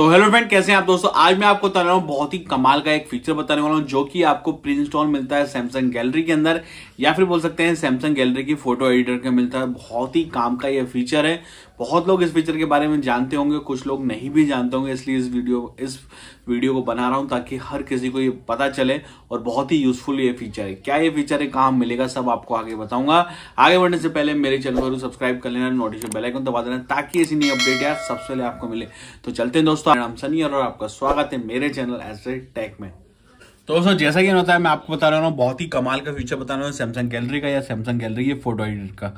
तो hello friend कैसे हैं आप दोस्तों आज मैं आपको बता रहा हूँ बहुत ही कमाल का एक फीचर बताने वाला हूँ जो कि आपको प्री इंस्टॉल मिलता है सैमसंग गैलरी के अंदर या फिर बोल सकते हैं सैमसंग गैलरी की फोटो एडिटर का मिलता है बहुत ही काम का यह फीचर है बहुत लोग इस फीचर के बारे में जानते होंगे कुछ लोग नहीं भी जानते होंगे इसलिए इस वीडियो इस वीडियो को बना रहा हूं ताकि हर किसी को ये पता चले और बहुत ही यूजफुल ये फीचर है क्या ये फीचर है कहाँ मिलेगा सब आपको आगे बताऊंगा आगे बढ़ने से पहले मेरे चैनल को सब्सक्राइब कर लेना नोटिफिकेशन बेलाइकन दबा देना ताकि ऐसी नई अपडेट यार सबसे पहले आपको मिले तो चलते हैं दोस्तों नाम सनी और आपका स्वागत है मेरे चैनल एस टेक में तो दोस्तों जैसा कि होता है मैं आपको बता रहा हूँ बहुत ही कमाल का फीचर बता रहा हूँ सैमसंग गैलरी का या सैमसंग गैलरी ये फोटो एडिट का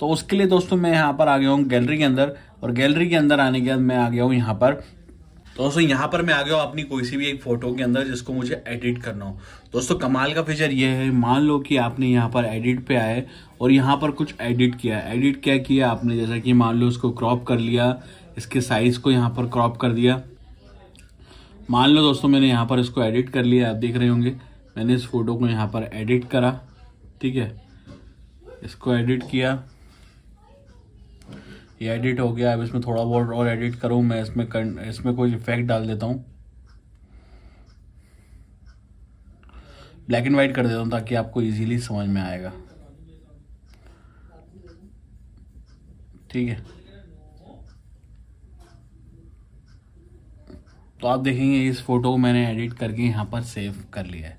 तो उसके लिए दोस्तों मैं यहाँ पर आ गया हूँ गैलरी के अंदर और गैलरी के अंदर आने के बाद मैं आ गया हूँ यहाँ पर तो दोस्तों यहाँ पर मैं आ गया हूँ अपनी कोई सी भी एक फोटो के अंदर जिसको मुझे एडिट करना हो दोस्तों कमाल का फीचर ये है मान लो कि आपने यहाँ पर एडिट पे आए और यहाँ पर कुछ एडिट किया एडिट क्या किया आपने जैसा कि मान लो उसको क्रॉप कर लिया इसके साइज को यहाँ पर क्रॉप कर दिया मान लो दोस्तों मैंने यहाँ पर इसको एडिट कर लिया आप देख रहे होंगे मैंने इस फोटो को यहाँ पर एडिट करा ठीक है इसको एडिट किया ये एडिट हो गया अब इसमें थोड़ा बहुत और एडिट करूँ मैं इसमें कर, इसमें कोई इफेक्ट डाल देता हूँ ब्लैक एंड वाइट कर देता हूँ ताकि आपको इजीली समझ में आएगा ठीक है तो आप देखेंगे इस फोटो को मैंने एडिट करके यहाँ पर सेव कर लिया है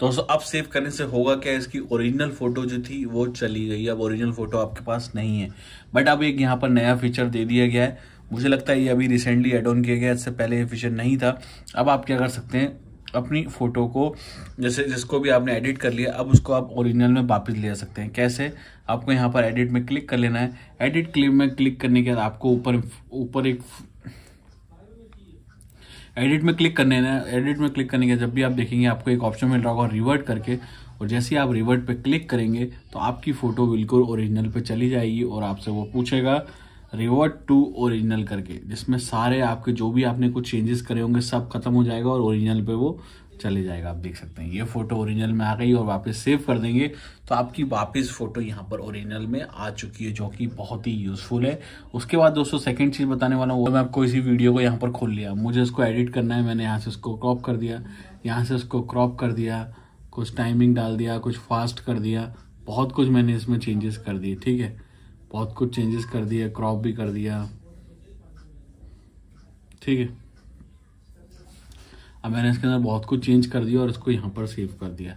दोस्तों अब सेव करने से होगा क्या इसकी ओरिजिनल फ़ोटो जो थी वो चली गई अब ओरिजिनल फ़ोटो आपके पास नहीं है बट अब एक यहाँ पर नया फीचर दे दिया गया है मुझे लगता है ये अभी रिसेंटली एड ऑन किया गया इससे पहले ये फीचर नहीं था अब आप क्या कर सकते हैं अपनी फ़ोटो को जैसे जिसको भी आपने एडिट कर लिया अब उसको आप ओरिजिनल में वापस ले जा सकते हैं कैसे आपको यहाँ पर एडिट में क्लिक कर लेना है एडिट क्लिप में क्लिक करने के बाद आपको ऊपर ऊपर एक एडिट में क्लिक करने ना एडिट में क्लिक करने के जब भी आप देखेंगे आपको एक ऑप्शन मिल रहा होगा रिवर्ट करके और जैसे ही आप रिवर्ट पे क्लिक करेंगे तो आपकी फ़ोटो बिल्कुल ओरिजिनल पे चली जाएगी और आपसे वो पूछेगा रिवर्ट टू ओरिजिनल करके जिसमें सारे आपके जो भी आपने कुछ चेंजेस करे होंगे सब खत्म हो जाएगा और ओरिजिनल पे वो चले जाएगा आप देख सकते हैं ये फोटो ओरिजिनल में आ गई और वापस सेव कर देंगे तो आपकी वापस फोटो यहाँ पर ओरिजिनल में आ चुकी है जो कि बहुत ही यूजफुल है उसके बाद दोस्तों सेकंड चीज़ बताने वाला हूँ मैं आपको इसी वीडियो को यहाँ पर खोल लिया मुझे इसको एडिट करना है मैंने यहाँ से उसको क्रॉप कर दिया यहाँ से उसको क्रॉप कर दिया कुछ टाइमिंग डाल दिया कुछ फास्ट कर दिया बहुत कुछ मैंने इसमें चेंजेस कर दिए ठीक है बहुत कुछ चेंजेस कर दिया क्रॉप भी कर दिया ठीक है अब मैंने इसके अंदर बहुत कुछ चेंज कर दिया और इसको यहाँ पर सेव कर दिया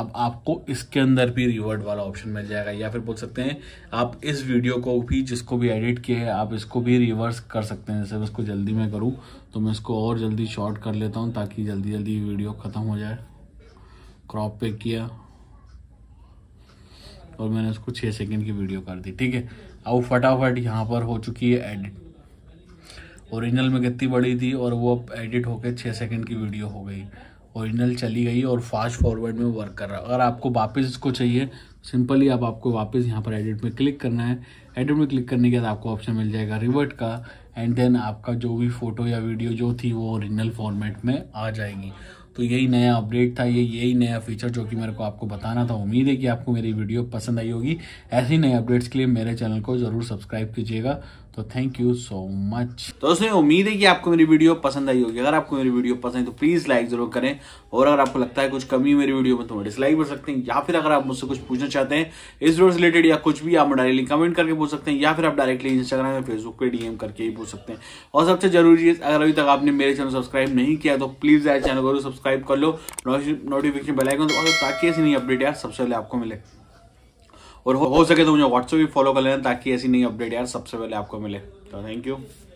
अब आपको इसके अंदर भी रिवर्ड वाला ऑप्शन मिल जाएगा या फिर बोल सकते हैं आप इस वीडियो को भी जिसको भी एडिट किया है आप इसको भी रिवर्स कर सकते हैं जैसे मैं इसको जल्दी में करूँ तो मैं इसको और जल्दी शॉर्ट कर लेता हूँ ताकि जल्दी जल्दी वीडियो ख़त्म हो जाए क्रॉप पे किया और मैंने उसको छः सेकेंड की वीडियो कर दी ठीक है अब फटाफट यहाँ पर हो चुकी है एडिट ओरिजिनल में कितनी बड़ी थी और वो अब एडिट होकर छः सेकेंड की वीडियो हो गई ओरिजिनल चली गई और फास्ट फॉरवर्ड में वर्क कर रहा है अगर आपको वापस इसको चाहिए सिंपली आप आपको वापस यहाँ पर एडिट में क्लिक करना है एडिट में क्लिक करने के बाद आपको ऑप्शन मिल जाएगा रिवर्ट का एंड देन आपका जो भी फ़ोटो या वीडियो जो थी वो ओरिजिनल फॉर्मेट में आ जाएगी तो यही नया अपडेट था ये यही नया फीचर जो कि मेरे को आपको बताना था उम्मीद है कि आपको मेरी वीडियो पसंद आई होगी ऐसे ही नए अपडेट्स के लिए मेरे चैनल को ज़रूर सब्सक्राइब कीजिएगा तो थैंक यू सो मच तो दोस्तों उम्मीद है कि आपको मेरी वीडियो पसंद आई होगी अगर आपको मेरी वीडियो पसंद है तो प्लीज लाइक जरूर करें और अगर आपको लगता है कुछ कमी मेरी वीडियो में तो डिसलाइक कर सकते हैं या फिर अगर आप मुझसे कुछ पूछना चाहते हैं इस वीडियो से रिलेटेड या कुछ भी आप डायरेक्टली कमेंट करके पूछ सकते हैं या फिर आप डायरेक्टली इंस्टाग्राम या फेसबुक पर डीएम करके ही पूछ सकते हैं और सबसे जरूरी है अगर अभी तक आपने मेरे चैनल सब्सक्राइब नहीं किया तो प्लीज चैनल को सब्सक्राइब कर लो नोटिफिकेशन बेलाइकन ताकि ऐसी नई अपडेट यार सबसे पहले आपको मिले और हो, सके तो मुझे व्हाट्सएप भी फॉलो कर लेना ताकि ऐसी नई अपडेट यार सबसे पहले आपको मिले तो थैंक यू